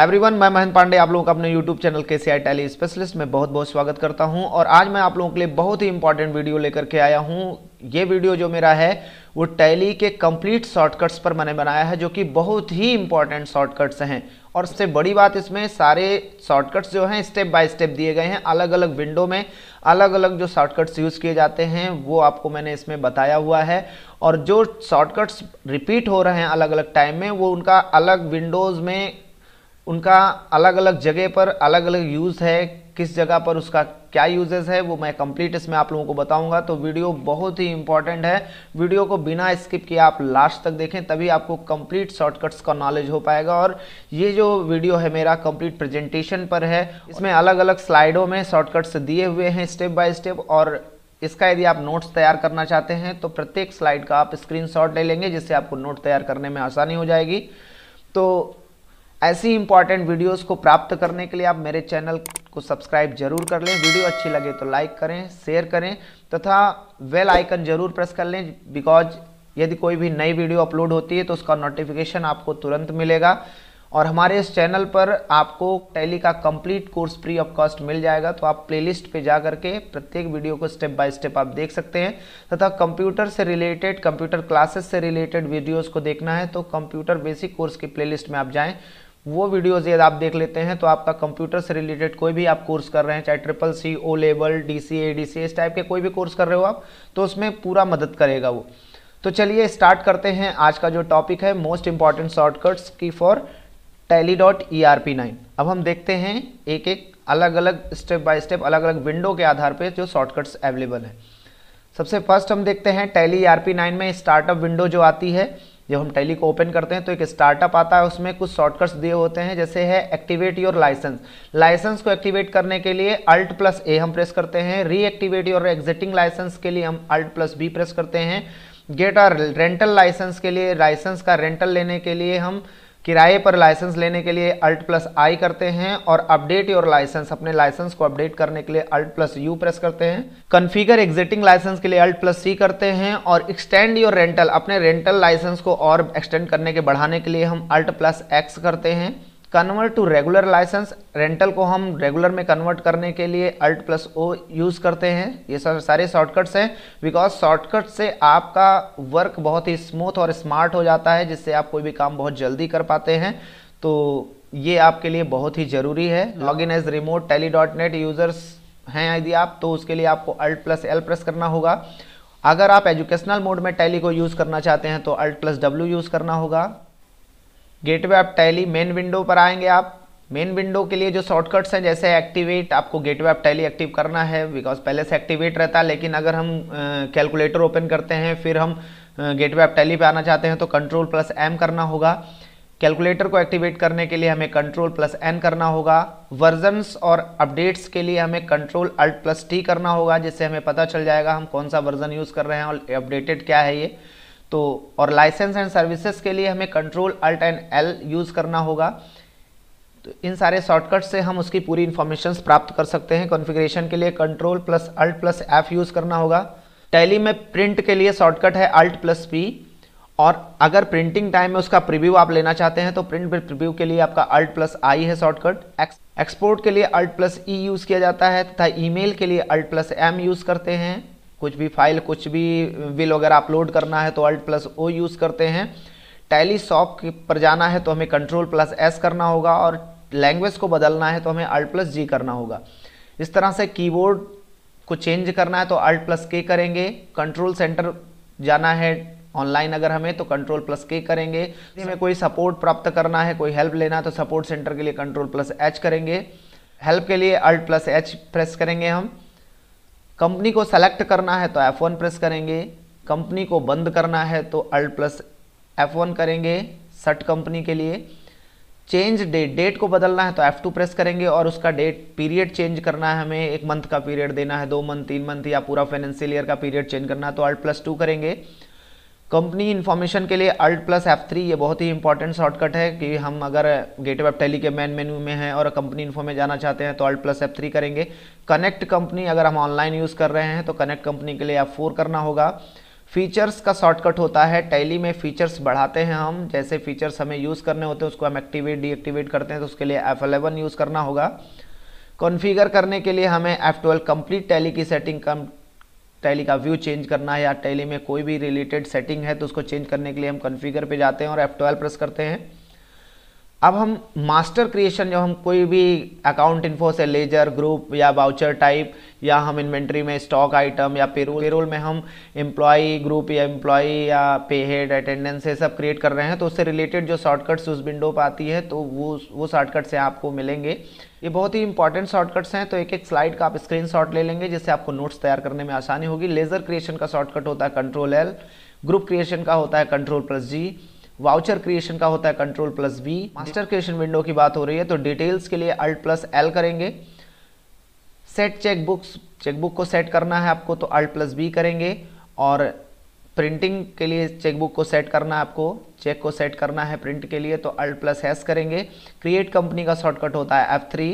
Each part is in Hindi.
एवरीवन मैं महेंद्र पांडे आप लोगों का अपने यूट्यूब चैनल के सी आई टैली स्पेशलिस्ट में बहुत बहुत स्वागत करता हूं और आज मैं आप लोगों के लिए बहुत ही इंपॉर्टेंट वीडियो लेकर के आया हूं ये वीडियो जो मेरा है वो टैली के कंप्लीट शॉर्टकट्स पर मैंने बनाया है जो कि बहुत ही इंपॉर्टेंट शॉर्टकट्स हैं और सबसे बड़ी बात इसमें सारे शॉर्टकट्स जो हैं स्टेप बाय स्टेप दिए गए हैं अलग अलग विंडो में अलग अलग जो शॉर्टकट्स यूज़ किए जाते हैं वो आपको मैंने इसमें बताया हुआ है और जो शॉर्टकट्स रिपीट हो रहे हैं अलग अलग टाइम में वो उनका अलग विंडोज़ में उनका अलग अलग जगह पर अलग अलग यूज़ है किस जगह पर उसका क्या यूजेस है वो मैं कंप्लीट इसमें आप लोगों को बताऊंगा तो वीडियो बहुत ही इंपॉर्टेंट है वीडियो को बिना स्किप किए आप लास्ट तक देखें तभी आपको कंप्लीट शॉर्टकट्स का नॉलेज हो पाएगा और ये जो वीडियो है मेरा कंप्लीट प्रेजेंटेशन पर है इसमें अलग अलग स्लाइडों में शॉर्टकट्स दिए हुए हैं स्टेप बाय स्टेप और इसका यदि आप नोट्स तैयार करना चाहते हैं तो प्रत्येक स्लाइड का आप स्क्रीन ले लेंगे जिससे आपको नोट तैयार करने में आसानी हो जाएगी तो ऐसी इंपॉर्टेंट वीडियोस को प्राप्त करने के लिए आप मेरे चैनल को सब्सक्राइब जरूर कर लें वीडियो अच्छी लगे तो लाइक करें शेयर करें तथा वेल आइकन जरूर प्रेस कर लें बिकॉज यदि कोई भी नई वीडियो अपलोड होती है तो उसका नोटिफिकेशन आपको तुरंत मिलेगा और हमारे इस चैनल पर आपको टैली का complete course free of cost मिल जाएगा तो आप प्लेलिस्ट पे जा करके प्रत्येक वीडियो को स्टेप बाय स्टेप आप देख सकते हैं तथा कंप्यूटर से रिलेटेड कंप्यूटर क्लासेस से रिलेटेड वीडियोस को देखना है तो कंप्यूटर बेसिक कोर्स की प्लेलिस्ट में आप जाएं वो वीडियोज़ यदि आप देख लेते हैं तो आपका कंप्यूटर से रिलेटेड कोई भी आप कोर्स कर रहे हैं चाहे triple C O level D C A D C इस टाइप के कोई भी कोर्स कर रहे हो आप तो उसमें पूरा मदद करेगा वो तो चलिए स्टार्ट करते हैं आज का जो टॉपिक है मोस्ट इंपॉर्टेंट शॉर्टकट्स की for Tally dot E R P nine अब हम देखते हैं एक एक अलग अलग स्टेप बाय स्टेप अलग अलग विंडो के आधार पर जो शॉर्टकट्स अवेलेबल हैं सबसे फर्स्ट हम देखते हैं Tally E R P nine में स्टार्टअप विंडो जो आती है जब हम टैली को ओपन करते हैं तो एक स्टार्टअप आता है उसमें कुछ शॉर्टकट्स दिए होते हैं जैसे है एक्टिवेट योर लाइसेंस लाइसेंस को एक्टिवेट करने के लिए अल्ट प्लस ए हम प्रेस करते हैं रीएक्टिवेट योर एग्जिटिंग लाइसेंस के लिए हम अल्ट प्लस बी प्रेस करते हैं गेट और रेंटल लाइसेंस के लिए लाइसेंस का रेंटल लेने के लिए हम किराए पर लाइसेंस लेने के लिए अल्ट प्लस आई करते हैं और अपडेट योर लाइसेंस अपने लाइसेंस को अपडेट करने के लिए अल्ट प्लस यू प्रेस करते हैं कन्फिगर एग्जिटिंग लाइसेंस के लिए अल्ट प्लस सी करते हैं और एक्सटेंड योर रेंटल अपने रेंटल लाइसेंस को और एक्सटेंड करने के बढ़ाने के लिए हम अल्ट प्लस एक्स करते हैं convert to regular licence rental को हम रेगुलर में कन्वर्ट करने के लिए अल्ट प्लस ओ यूज़ करते हैं ये सब सारे शॉर्टकट्स हैं बिकॉज शॉर्टकट से आपका वर्क बहुत ही स्मूथ और स्मार्ट हो जाता है जिससे आप कोई भी काम बहुत जल्दी कर पाते हैं तो ये आपके लिए बहुत ही ज़रूरी है log in as remote Tally dot net users हैं यदि आप तो उसके लिए आपको अल्ट प्लस एल प्रेस करना होगा अगर आप एजुकेशनल मोड में टैली को यूज़ करना चाहते हैं तो अल्ट प्लस डब्ल्यू यूज़ करना होगा gateway of Tally main window पर आएंगे आप मेन विंडो के लिए जो शॉर्टकट्स हैं जैसे एक्टिवेट आपको गेटवे ऑफ टैली एक्टिव करना है बिकॉज पहले से एक्टिवेट रहता है लेकिन अगर हम कैलकुलेटर ओपन करते हैं फिर हम गेटवे ऑफ टैली पे आना चाहते हैं तो कंट्रोल प्लस एम करना होगा कैलकुलेटर को एक्टिवेट करने के लिए हमें कंट्रोल प्लस एन करना होगा वर्जन्स और अपडेट्स के लिए हमें कंट्रोल अल्ट प्लस टी करना होगा जिससे हमें पता चल जाएगा हम कौन सा वर्जन यूज़ कर रहे हैं और अपडेटेड क्या है ये तो और लाइसेंस एंड सर्विसेज के लिए हमें control alt and L use करना होगा तो इन सारे शॉर्टकट से हम उसकी पूरी इन्फॉर्मेशन प्राप्त कर सकते हैं कॉन्फ़िगरेशन के लिए control plus alt plus F use करना होगा टैली में प्रिंट के लिए शॉर्टकट है अल्ट प्लस पी और अगर प्रिंटिंग टाइम में उसका प्रीव्यू आप लेना चाहते हैं तो प्रिंट प्रिव्यू प्रीव्यू के लिए आपका अल्ट प्लस आई है शॉर्टकट एक्सपोर्ट के लिए अल्ट प्लस ई यूज़ किया जाता है तथा ईमेल के लिए अल्ट प्लस एम यूज़ करते हैं कुछ भी फाइल कुछ भी बिल वगैरह अपलोड करना है तो अल्ट प्लस ओ यूज़ करते हैं टैली पर जाना है तो हमें कंट्रोल प्लस एस करना होगा और लैंग्वेज को बदलना है तो हमें अल्ट प्लस जी करना होगा इस तरह से कीबोर्ड को चेंज करना है तो अल्ट प्लस के करेंगे कंट्रोल सेंटर जाना है ऑनलाइन अगर हमें तो कंट्रोल प्लस के करेंगे हमें कोई सपोर्ट प्राप्त करना है कोई हेल्प लेना है तो सपोर्ट सेंटर के लिए कंट्रोल प्लस एच करेंगे हेल्प के लिए अल्ट प्लस एच प्रेस करेंगे हम कंपनी को सेलेक्ट करना है तो F1 प्रेस करेंगे कंपनी को बंद करना है तो अल्ट प्लस F1 करेंगे सट कंपनी के लिए चेंज डेट डेट को बदलना है तो F2 प्रेस करेंगे और उसका डेट पीरियड चेंज करना है हमें एक मंथ का पीरियड देना है दो मंथ तीन मंथ या पूरा फाइनेंशियल ईयर का पीरियड चेंज करना है तो अल्ट प्लस टू करेंगे कंपनी इन्फॉर्मेशन के लिए अल्ट प्लस एफ थ्री ये बहुत ही इंपॉर्टेंट शॉर्टकट है कि हम अगर गेट वेब टेली के मेन मेन्यू में हैं और कंपनी इन्फो में जाना चाहते हैं तो अल्ट प्लस एफ थ्री करेंगे कनेक्ट कंपनी अगर हम ऑनलाइन यूज़ कर रहे हैं तो कनेक्ट कंपनी के लिए एफ फोर करना होगा फीचर्स का शॉर्टकट होता है टैली में फीचर्स बढ़ाते हैं हम जैसे फीचर्स हमें यूज़ करने होते हैं उसको हम एक्टिवेट डीएक्टिवेट करते हैं तो उसके लिए एफ एलेवन यूज़ करना होगा कॉन्फ़िगर करने के लिए हमें एफ ट्वेल्व कंप्लीट टैली की सेटिंग टैली का व्यू चेंज करना है या टैली में कोई भी रिलेटेड सेटिंग है तो उसको चेंज करने के लिए हम कॉन्फ़िगर पे जाते हैं और F12 प्रेस करते हैं अब हम मास्टर क्रिएशन जब हम कोई भी अकाउंट इन्फो से लेजर ग्रुप या बाउचर टाइप या हम इन्वेंट्री में स्टॉक आइटम या पेरोल पेरोल में हम एम्प्लॉय ग्रुप या एम्प्लॉय या पे हेड अटेंडेंस ये सब क्रिएट कर रहे हैं तो उससे रिलेटेड जो शॉर्टकट्स उस विंडो पर आती है तो वो वो शॉर्टकट्स से आपको मिलेंगे ये बहुत ही इंपॉर्टेंट शॉर्टकट्स हैं तो एक एक स्लाइड का आप स्क्रीन ले लेंगे जिससे आपको नोट्स तैयार करने में आसानी होगी लेजर क्रिएशन का शॉर्टकट होता है कंट्रोल एल ग्रुप क्रिएशन का होता है control plus G voucher creation का होता है control plus V master creation window की बात हो रही है तो डिटेल्स के लिए अल्ट प्लस एल करेंगे सेट चेकबुक्स चेकबुक को सेट करना है आपको तो अल्ट प्लस बी करेंगे और प्रिंटिंग के लिए चेकबुक को सेट करना है आपको चेक को सेट करना है प्रिंट के लिए तो अल्ट प्लस हैस करेंगे क्रिएट कंपनी का शॉर्टकट होता है एफ थ्री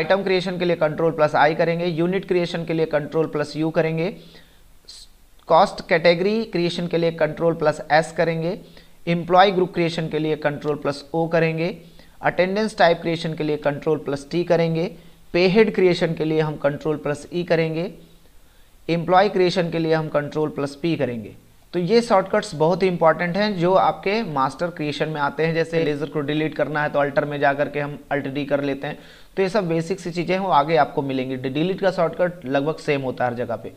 आइटम क्रिएशन के लिए कंट्रोल प्लस आई करेंगे यूनिट क्रिएशन के लिए कंट्रोल प्लस यू करेंगे कॉस्ट कैटेगरी क्रिएशन के लिए कंट्रोल प्लस एस करेंगे इंप्लॉय ग्रुप क्रिएशन के लिए कंट्रोल प्लस ओ करेंगे अटेंडेंस टाइप क्रिएशन के लिए कंट्रोल प्लस टी करेंगे पे हेड क्रिएशन के लिए हम कंट्रोल प्लस ई करेंगे एम्प्लॉय क्रिएशन के लिए हम कंट्रोल प्लस पी करेंगे तो ये शॉर्टकट्स बहुत ही इंपॉर्टेंट हैं जो आपके मास्टर क्रिएशन में आते हैं जैसे लेज़र को डिलीट करना है तो अल्टर में जा करके हम अल्ट डी कर लेते हैं तो ये सब बेसिक सी चीज़ें हैं वो आगे आपको मिलेंगी डिलीट का शॉर्टकट लगभग सेम होता है हर जगह पे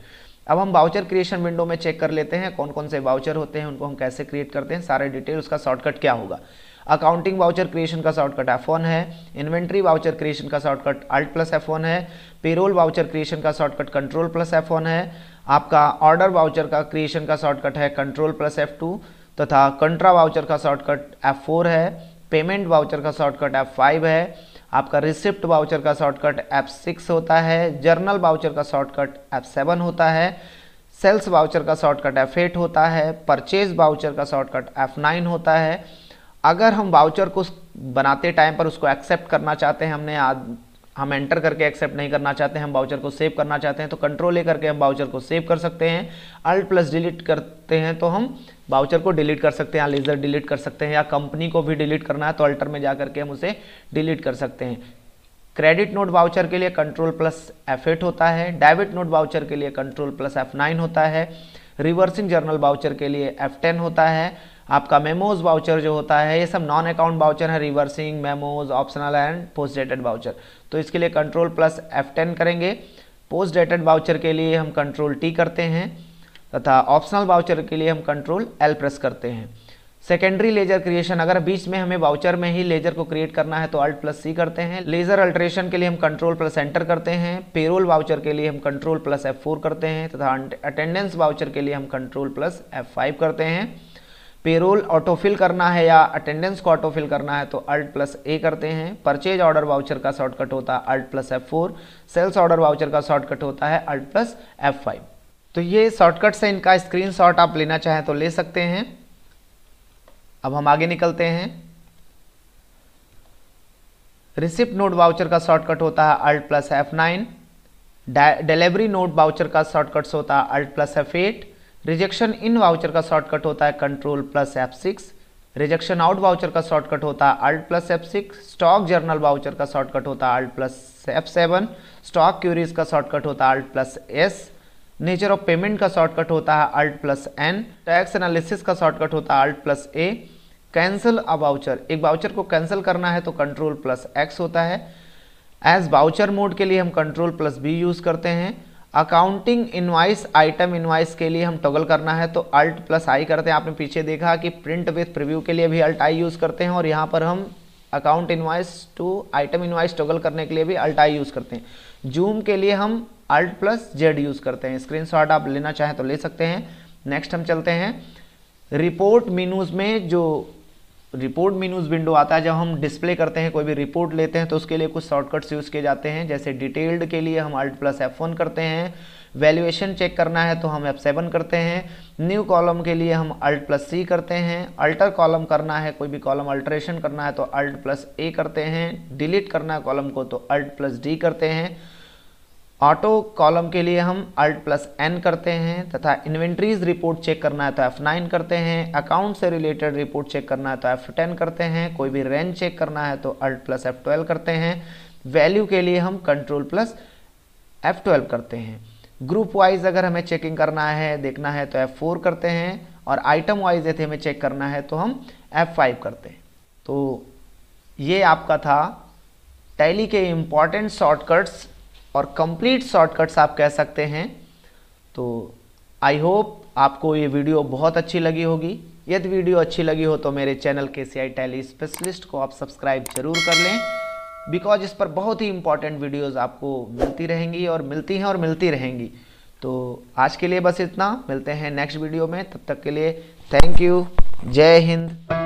अब हम बाउचर क्रिएशन विंडो में चेक कर लेते हैं कौन कौन से बाउचर होते हैं उनको हम कैसे क्रिएट करते हैं सारे डिटेल उसका शॉर्टकट क्या होगा अकाउंटिंग बाउचर क्रिएशन का शॉर्टकट एफ है इन्वेंट्री बाउचर क्रिएशन का शॉर्टकट अल्ट प्लस एफ है पेरोल वाउचर क्रिएशन का शॉर्टकट कंट्रोल प्लस एफ है आपका ऑर्डर वाउचर का क्रिएशन का शॉर्टकट है कंट्रोल प्लस एफ तथा कंट्रा वाउचर का शॉर्टकट एफ है पेमेंट बाउचर का शॉर्टकट एफ है आपका रिसिप्ट बाउचर का शॉर्टकट एफ सिक्स होता है जर्नल बाउचर का शॉर्टकट एफ सेवन होता है सेल्स बाउचर का शॉर्टकट एफ एट होता है परचेज बाउचर का शॉर्टकट एफ नाइन होता है अगर हम बाउचर को बनाते टाइम पर उसको एक्सेप्ट करना चाहते हैं हमने आद, हम एंटर करके एक्सेप्ट नहीं करना चाहते हैं हम बाउचर को सेव करना चाहते हैं तो कंट्रोल ए करके हम बाउचर को सेव कर सकते हैं अल्ट प्लस डिलीट करते हैं तो हम वाउचर को डिलीट कर सकते हैं या लेज़र डिलीट कर सकते हैं या कंपनी को भी डिलीट करना है तो अल्टर में जा करके हम उसे डिलीट कर सकते हैं क्रेडिट नोट वाउचर के लिए कंट्रोल प्लस एफ एट होता है डेबिट नोट वाउचर के लिए कंट्रोल प्लस एफ नाइन होता है रिवर्सिंग जर्नल वाउचर के लिए एफ टेन होता है आपका मेमोज वाउचर जो होता है ये सब नॉन अकाउंट वाउचर है reversing memos optional and post dated voucher तो इसके लिए कंट्रोल प्लस एफ टेन करेंगे पोस्ट डेटेड वाउचर के लिए हम कंट्रोल टी करते हैं तथा ऑप्शनल वाउचर के लिए हम कंट्रोल एल प्रेस करते हैं सेकेंडरी लेजर क्रिएशन अगर बीच में हमें वाउचर में ही लेजर को क्रिएट करना है तो अल्ट प्लस सी करते हैं लेजर अल्ट्रेशन के लिए हम कंट्रोल प्लस एंटर करते हैं पेरोल वाउचर के लिए हम कंट्रोल प्लस एफ फोर करते हैं तथा अटेंडेंस वाउचर के लिए हम कंट्रोल प्लस एफ फाइव करते हैं पेरोल ऑटोफिल करना है या अटेंडेंस को ऑटोफिल करना है तो अल्ट प्लस ए करते हैं परचेज ऑर्डर वाउचर का शॉर्टकट होता है alt plus F four sales order voucher का शॉर्टकट होता है अल्ट प्लस एफ फाइव तो ये शॉर्टकट से इनका स्क्रीनशॉट आप लेना चाहें तो ले सकते हैं अब हम आगे निकलते हैं रिसिप्ट नोट वाउचर का शॉर्टकट होता है alt plus F nine delivery note voucher का शॉर्टकट होता है alt plus F eight rejection in voucher का शॉर्टकट होता है control plus F six rejection out voucher का शॉर्टकट होता है alt plus F six stock journal voucher का शॉर्टकट होता है alt plus F seven stock queries का शॉर्टकट होता है alt plus S nature of payment का शॉर्टकट होता है alt plus N tax analysis का शॉर्टकट होता है alt plus A cancel a voucher एक बाउचर को कैंसिल करना है तो कंट्रोल प्लस एक्स होता है एज बाउचर मोड के लिए हम कंट्रोल प्लस बी यूज़ करते हैं अकाउंटिंग इनवाइस आइटम इनवाइस के लिए हम टॉगल करना है तो अल्ट प्लस आई करते हैं आपने पीछे देखा कि प्रिंट विथ प्रिव्यू के लिए भी अल्ट आई यूज़ करते हैं और यहाँ पर हम account invoice to item invoice toggle करने के लिए भी अल्ट आई यूज़ करते हैं जूम के लिए हम अल्ट प्लस जेड यूज करते हैं शॉट आप लेना चाहें तो ले सकते हैं नेक्स्ट हम चलते हैं रिपोर्ट मीनूज में जो रिपोर्ट मीनूज विंडो आता है जब हम डिस्प्ले करते हैं कोई भी रिपोर्ट लेते हैं तो उसके लिए कुछ शॉर्टकट्स यूज़ किए जाते हैं जैसे डिटेल्ड के लिए हम अल्ट प्लस एफ वन करते हैं वैल्यूएशन चेक करना है तो हम एफ सेवन करते हैं न्यू कॉलम के लिए हम अल्ट प्लस सी करते हैं अल्टर कॉलम करना है कोई भी कॉलम अल्ट्रेशन करना है तो अल्ट प्लस ए करते हैं डिलीट करना है कॉलम को तो अल्ट प्लस डी करते हैं ऑटो कॉलम के लिए हम अल्ट प्लस एन करते हैं तथा इन्वेंट्रीज रिपोर्ट चेक करना है तो एफ नाइन करते हैं अकाउंट से रिलेटेड रिपोर्ट चेक करना है तो एफ टेन करते हैं कोई भी रेंज चेक करना है तो अल्ट प्लस एफ ट्वेल्व करते हैं वैल्यू के लिए हम कंट्रोल प्लस एफ ट्वेल्व करते हैं ग्रुप वाइज अगर हमें चेकिंग करना है देखना है तो एफ फोर करते हैं और आइटम वाइज यदि हमें चेक करना है तो हम एफ फाइव करते हैं तो ये आपका था टैली के इम्पॉर्टेंट शॉर्टकट्स और कंप्लीट शॉर्टकट्स आप कह सकते हैं तो आई होप आपको ये वीडियो बहुत अच्छी लगी होगी यदि वीडियो अच्छी लगी हो तो मेरे चैनल के सी आई टैली स्पेशलिस्ट को आप सब्सक्राइब जरूर कर लें बिकॉज इस पर बहुत ही इंपॉर्टेंट वीडियोज़ आपको मिलती रहेंगी और मिलती हैं और मिलती रहेंगी तो आज के लिए बस इतना मिलते हैं नेक्स्ट वीडियो में तब तक के लिए थैंक यू जय हिंद